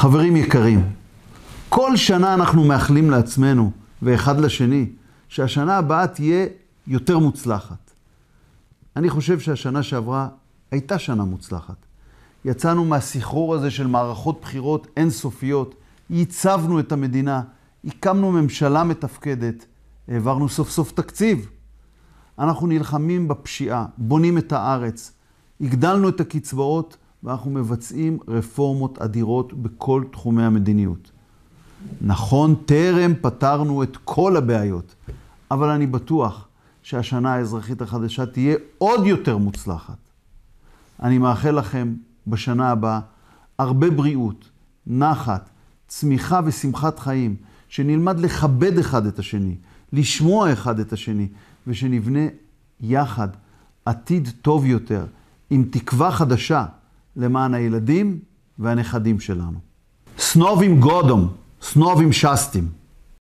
חברים יקרים, כל שנה אנחנו מאחלים לעצמנו ואחד לשני שהשנה הבאה תהיה יותר מוצלחת. אני חושב שהשנה שעברה הייתה שנה מוצלחת. יצאנו מהסחרור הזה של מערכות בחירות אינסופיות, ייצבנו את המדינה, הקמנו ממשלה מתפקדת, העברנו סוף סוף תקציב. אנחנו נלחמים בפשיעה, בונים את הארץ, הגדלנו את הקצבאות ואנחנו מבצעים רפורמות אדירות בכל תחומי המדיניות. נכון, טרם פתרנו את כל הבעיות, אבל אני בטוח שהשנה האזרחית החדשה תהיה עוד יותר מוצלחת. אני מאחל לכם בשנה הבאה הרבה בריאות, נחת, צמיחה ושמחת חיים, שנלמד לכבד אחד את השני, לשמוע אחד את השני, ושנבנה יחד עתיד טוב יותר, עם תקווה חדשה. למען הילדים והנכדים שלנו. סנובים גודום, סנובים שסטים.